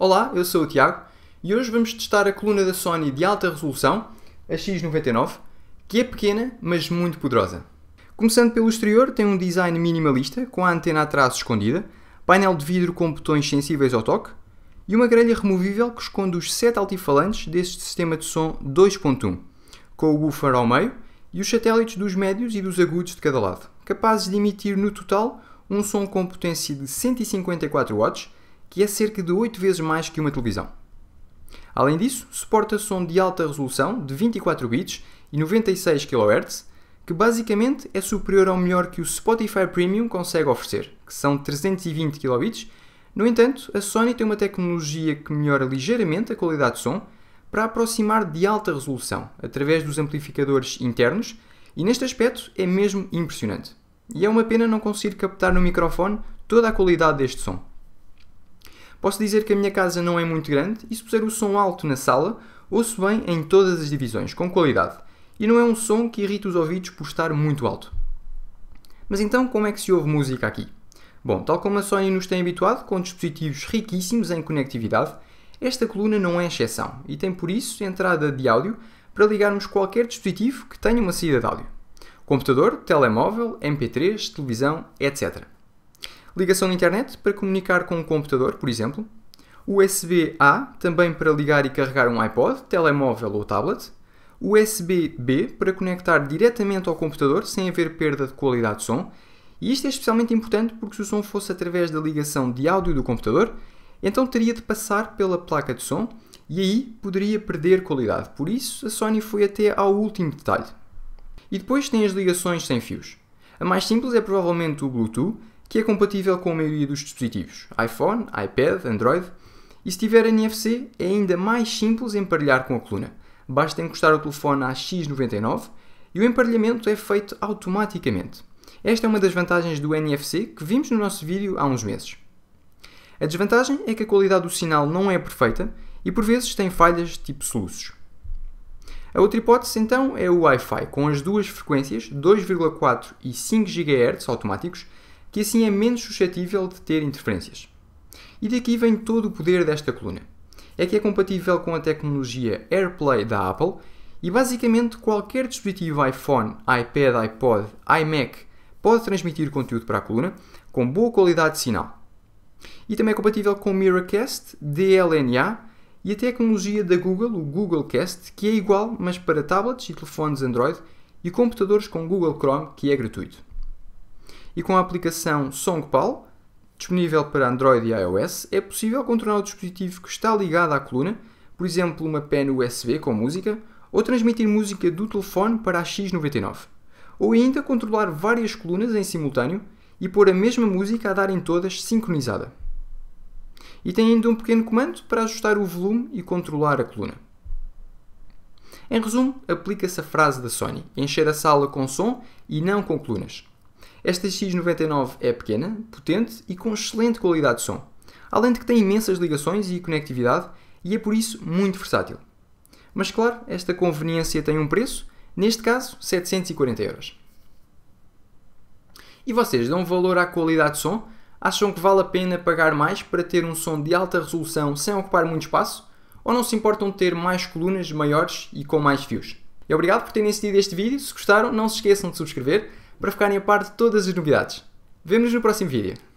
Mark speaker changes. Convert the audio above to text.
Speaker 1: Olá, eu sou o Tiago e hoje vamos testar a coluna da Sony de alta resolução, a X99, que é pequena, mas muito poderosa. Começando pelo exterior, tem um design minimalista, com a antena atrás escondida, painel de vidro com botões sensíveis ao toque e uma grelha removível que esconde os 7 altifalantes deste sistema de som 2.1, com o woofer ao meio e os satélites dos médios e dos agudos de cada lado, capazes de emitir no total um som com potência de 154 watts que é cerca de 8 vezes mais que uma televisão. Além disso, suporta som de alta resolução de 24 bits e 96 kHz, que basicamente é superior ao melhor que o Spotify Premium consegue oferecer, que são 320 kbits. No entanto, a Sony tem uma tecnologia que melhora ligeiramente a qualidade de som para aproximar de alta resolução através dos amplificadores internos, e neste aspecto é mesmo impressionante. E é uma pena não conseguir captar no microfone toda a qualidade deste som. Posso dizer que a minha casa não é muito grande e se puser o som alto na sala, ouço bem em todas as divisões, com qualidade. E não é um som que irrita os ouvidos por estar muito alto. Mas então, como é que se ouve música aqui? Bom, tal como a Sony nos tem habituado, com dispositivos riquíssimos em conectividade, esta coluna não é exceção e tem por isso entrada de áudio para ligarmos qualquer dispositivo que tenha uma saída de áudio. Computador, telemóvel, MP3, televisão, etc ligação à internet para comunicar com um computador, por exemplo, USB-A também para ligar e carregar um iPod, telemóvel ou tablet, USB-B para conectar diretamente ao computador sem haver perda de qualidade de som, e isto é especialmente importante porque se o som fosse através da ligação de áudio do computador, então teria de passar pela placa de som e aí poderia perder qualidade. Por isso, a Sony foi até ao último detalhe. E depois tem as ligações sem fios. A mais simples é provavelmente o Bluetooth, que é compatível com a maioria dos dispositivos iPhone, iPad, Android e se tiver NFC é ainda mais simples emparelhar com a coluna. Basta encostar o telefone à X99 e o emparelhamento é feito automaticamente. Esta é uma das vantagens do NFC que vimos no nosso vídeo há uns meses. A desvantagem é que a qualidade do sinal não é perfeita e por vezes tem falhas tipo soluços. A outra hipótese então é o Wi-Fi, com as duas frequências 2,4 e 5 GHz automáticos, que assim é menos suscetível de ter interferências. E daqui vem todo o poder desta coluna. É que é compatível com a tecnologia AirPlay da Apple e basicamente qualquer dispositivo iPhone, iPad, iPod, iMac pode transmitir conteúdo para a coluna com boa qualidade de sinal. E também é compatível com Miracast, DLNA e a tecnologia da Google, o Google Cast, que é igual, mas para tablets e telefones Android e computadores com Google Chrome, que é gratuito e com a aplicação Songpal, disponível para Android e iOS, é possível contornar o dispositivo que está ligado à coluna, por exemplo, uma pen USB com música, ou transmitir música do telefone para a X99. Ou ainda controlar várias colunas em simultâneo e pôr a mesma música a dar em todas sincronizada. E tem ainda um pequeno comando para ajustar o volume e controlar a coluna. Em resumo, aplica-se a frase da Sony: encher a sala com som e não com colunas. Esta X99 é pequena, potente e com excelente qualidade de som, além de que tem imensas ligações e conectividade e é por isso muito versátil. Mas claro, esta conveniência tem um preço, neste caso 740 euros. E vocês dão valor à qualidade de som? Acham que vale a pena pagar mais para ter um som de alta resolução sem ocupar muito espaço? Ou não se importam de ter mais colunas maiores e com mais fios? E obrigado por terem assistido este vídeo. Se gostaram, não se esqueçam de subscrever para ficarem a par de todas as novidades. Vemo-nos no próximo vídeo.